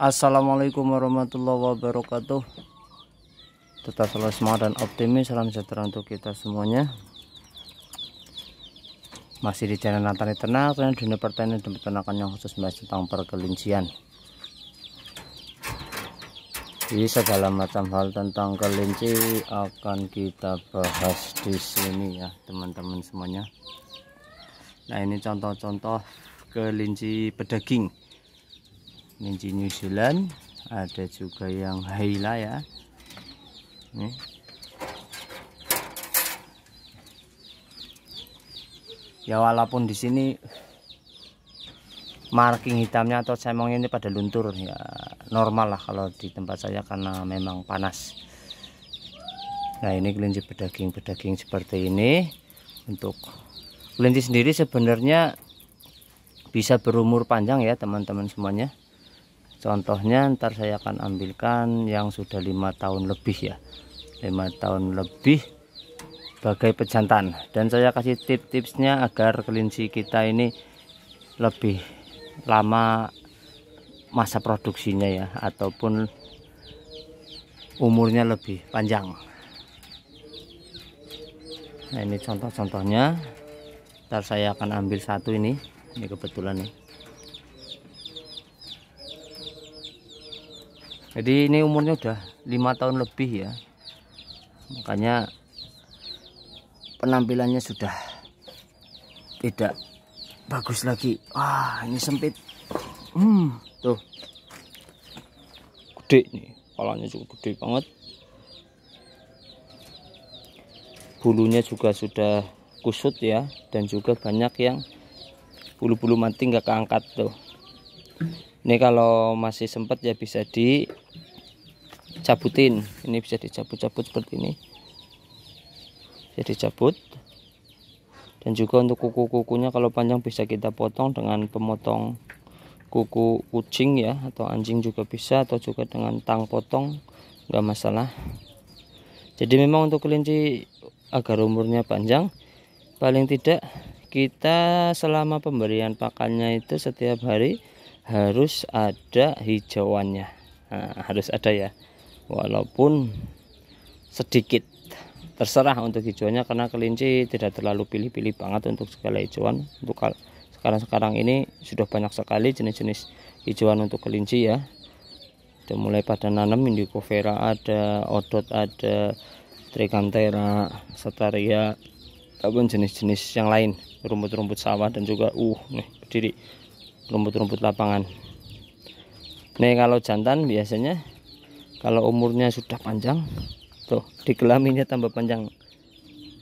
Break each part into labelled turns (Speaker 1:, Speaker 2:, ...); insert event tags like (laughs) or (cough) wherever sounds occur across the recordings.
Speaker 1: Assalamualaikum warahmatullahi wabarakatuh Tetap selalu semangat dan optimis Salam sejahtera untuk kita semuanya Masih di channel Natani Ternak Dan dunia pertanian dan peternakan yang khusus Masih tentang perkelincian Jadi segala macam hal tentang kelinci Akan kita bahas di sini ya teman-teman semuanya Nah ini contoh-contoh kelinci pedaging Ninji New Zealand ada juga yang Haila ya ini ya walaupun di sini marking hitamnya atau semongnya ini pada luntur ya normal lah kalau di tempat saya karena memang panas nah ini kelinci pedaging-pedaging seperti ini untuk kelinci sendiri sebenarnya bisa berumur panjang ya teman-teman semuanya contohnya ntar saya akan ambilkan yang sudah lima tahun lebih ya lima tahun lebih sebagai pejantan dan saya kasih tips-tipsnya agar kelinci kita ini lebih lama masa produksinya ya ataupun umurnya lebih panjang nah ini contoh-contohnya ntar saya akan ambil satu ini ini kebetulan nih jadi ini umurnya udah lima tahun lebih ya makanya penampilannya sudah tidak bagus lagi wah ini sempit hmm, tuh gede nih polanya juga gede banget bulunya juga sudah kusut ya dan juga banyak yang bulu-bulu mati nggak keangkat tuh ini kalau masih sempat ya bisa dicabutin ini bisa dicabut-cabut seperti ini bisa dicabut dan juga untuk kuku-kukunya kalau panjang bisa kita potong dengan pemotong kuku kucing ya atau anjing juga bisa atau juga dengan tang potong nggak masalah jadi memang untuk kelinci agar umurnya panjang paling tidak kita selama pemberian pakannya itu setiap hari harus ada hijauannya nah, harus ada ya walaupun sedikit terserah untuk hijauannya karena kelinci tidak terlalu pilih-pilih banget untuk segala hijauan untuk sekarang-sekarang ini sudah banyak sekali jenis-jenis hijauan untuk kelinci ya sudah mulai pada nanam indigo vera ada odot ada trigantera setaria ataupun jenis-jenis yang lain rumput-rumput sawah dan juga uh nih berdiri rumput-rumput lapangan nih kalau jantan biasanya kalau umurnya sudah panjang tuh di kelaminnya tambah panjang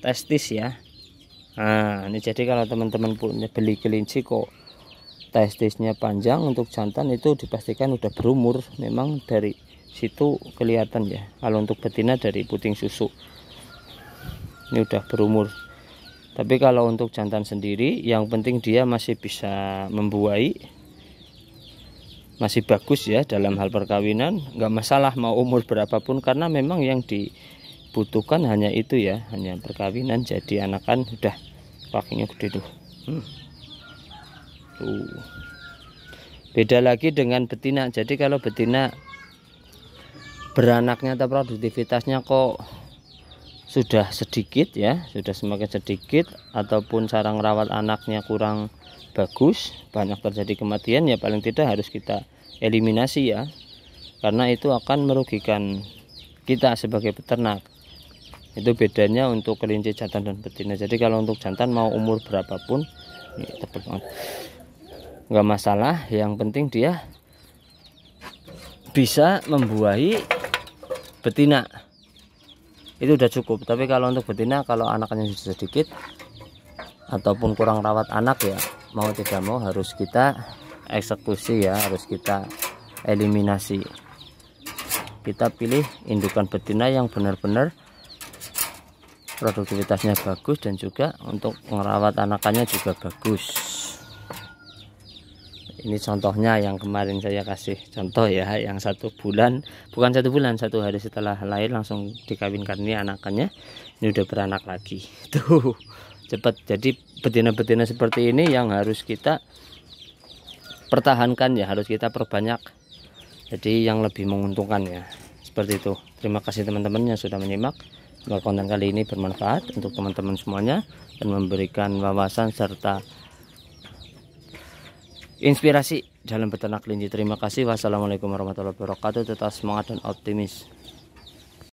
Speaker 1: testis ya nah ini jadi kalau teman-teman punya beli kelinci kok testisnya panjang untuk jantan itu dipastikan udah berumur memang dari situ kelihatan ya kalau untuk betina dari puting susu ini udah berumur tapi kalau untuk jantan sendiri yang penting dia masih bisa membuai masih bagus ya dalam hal perkawinan nggak masalah mau umur berapapun karena memang yang dibutuhkan hanya itu ya hanya perkawinan jadi anakan sudah pakainya gede tuh hmm. tuh beda lagi dengan betina jadi kalau betina beranaknya atau produktivitasnya kok sudah sedikit ya sudah semakin sedikit ataupun sarang rawat anaknya kurang bagus banyak terjadi kematian ya paling tidak harus kita eliminasi ya karena itu akan merugikan kita sebagai peternak itu bedanya untuk kelinci jantan dan betina jadi kalau untuk jantan mau umur berapapun tebal nggak masalah yang penting dia bisa membuahi betina itu udah cukup tapi kalau untuk betina kalau anaknya sedikit ataupun kurang rawat anak ya mau tidak mau harus kita eksekusi ya harus kita eliminasi kita pilih indukan betina yang benar-benar produktivitasnya bagus dan juga untuk merawat anakannya juga bagus ini contohnya yang kemarin saya kasih contoh ya yang satu bulan bukan satu bulan satu hari setelah lahir langsung dikawinkan ini anakannya ini udah beranak lagi (laughs) tuh cepat jadi betina-betina seperti ini yang harus kita pertahankan ya harus kita perbanyak jadi yang lebih menguntungkan ya seperti itu terima kasih teman-teman yang sudah menyimak konten kali ini bermanfaat untuk teman-teman semuanya dan memberikan wawasan serta inspirasi dalam peternak kelinci terima kasih wassalamualaikum warahmatullahi wabarakatuh tetap semangat dan optimis